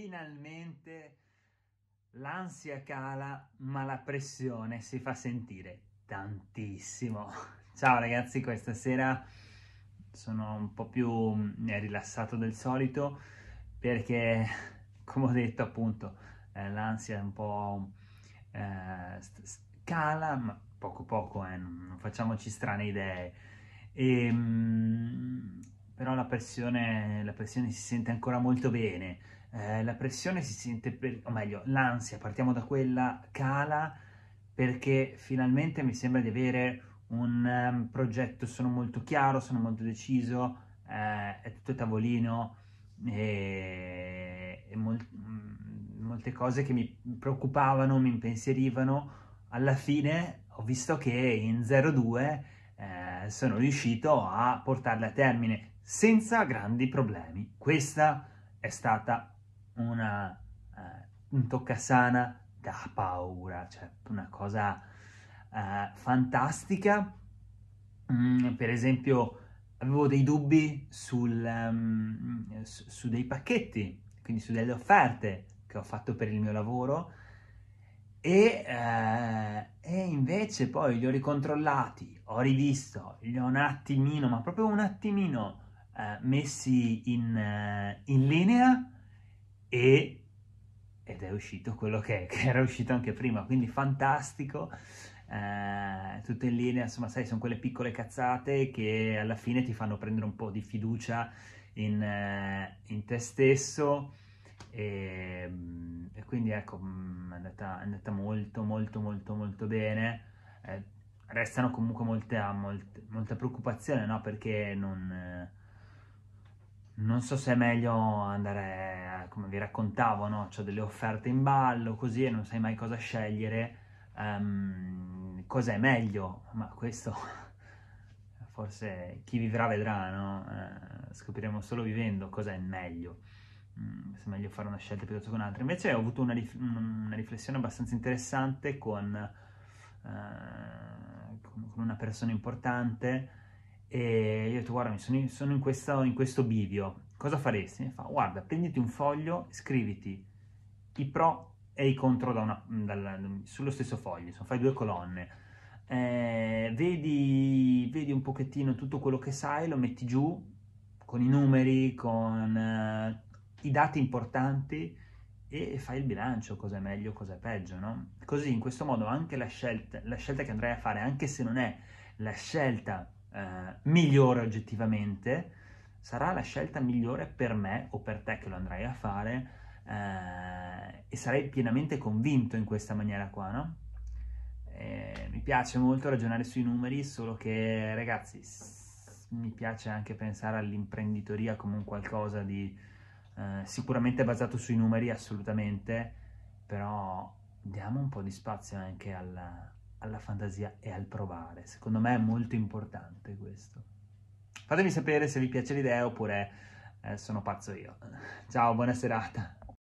finalmente l'ansia cala, ma la pressione si fa sentire tantissimo. Ciao ragazzi, questa sera sono un po' più mm, rilassato del solito perché, come ho detto appunto, eh, l'ansia è un po' eh, cala, ma poco poco, eh, non, facciamoci strane idee. E, ehm, però la pressione, la pressione si sente ancora molto bene eh, la pressione si sente, per, o meglio, l'ansia, partiamo da quella, cala perché finalmente mi sembra di avere un um, progetto, sono molto chiaro, sono molto deciso, eh, è tutto tavolino e, e mol- mm, molte cose che mi preoccupavano, mi impensierivano, alla fine ho visto che in 02 eh, sono riuscito a portarle a termine senza grandi problemi. Questa è stata una, uh, un toccasana da paura, cioè una cosa uh, fantastica. Mm, per esempio avevo dei dubbi sul, um, su, su dei pacchetti, quindi su delle offerte che ho fatto per il mio lavoro e, eh, e, invece poi li ho ricontrollati, ho rivisto, li ho un attimino, ma proprio un attimino eh, messi in, eh, in linea e, ed è uscito quello che, che, era uscito anche prima, quindi fantastico, eh, tutte in linea, insomma sai, sono quelle piccole cazzate che alla fine ti fanno prendere un po' di fiducia in, eh, in te stesso e, ehm, e quindi ecco, mm, è andata, è andata, molto molto molto molto bene. Eh, restano comunque molta, molta, molta preoccupazione, no? Perché non eh, non so se è meglio andare, come vi raccontavo, no? C'ho delle offerte in ballo, così, e non sai mai cosa scegliere. Um, ehm, è meglio? Ma questo forse chi vivrà vedrà, no? Eh, scopriremo solo vivendo cosa è meglio. Mm, se è meglio fare una scelta piuttosto che un'altra. Invece ho avuto una, rif- una riflessione abbastanza interessante con, eh, con una persona importante e detto guarda, sono, in, sono in, questo, in questo bivio, cosa faresti? Mi fa guarda, prenditi un foglio, scriviti i pro e i contro da una, dal, sullo stesso foglio, insomma, fai due colonne. Eh, vedi, vedi, un pochettino tutto quello che sai, lo metti giù con i numeri, con eh, i dati importanti e fai il bilancio, cosa è meglio, cosa è peggio, no? Così in questo modo anche la scelta, la scelta che andrai a fare, anche se non è la scelta eh, migliore oggettivamente, sarà la scelta migliore per me o per te che lo andrai a fare eh, e sarei pienamente convinto in questa maniera qua, no? Eh, mi piace molto ragionare sui numeri, solo che ragazzi mi piace anche pensare all'imprenditoria come un qualcosa di eh, sicuramente basato sui numeri, assolutamente, però diamo un po' di spazio anche al, alla fantasia e al provare. Secondo me è molto importante questo. Fatemi sapere se vi piace l'idea oppure eh, sono pazzo io. Ciao, buona serata.